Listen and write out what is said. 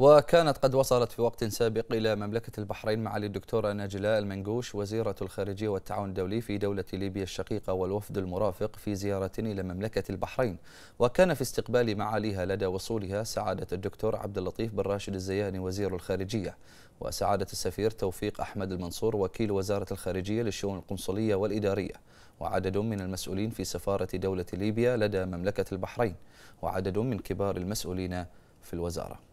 وكانت قد وصلت في وقت سابق إلى مملكة البحرين معالي الدكتورة نجلاء المنقوش وزيرة الخارجية والتعاون الدولي في دولة ليبيا الشقيقة والوفد المرافق في زيارة إلى مملكة البحرين وكان في استقبال معاليها لدى وصولها سعادة الدكتور عبد اللطيف بن راشد الزياني وزير الخارجية وسعادة السفير توفيق أحمد المنصور وكيل وزارة الخارجية للشؤون القنصلية والإدارية وعدد من المسؤولين في سفارة دولة ليبيا لدى مملكة البحرين وعدد من كبار المسؤولين في الوزاره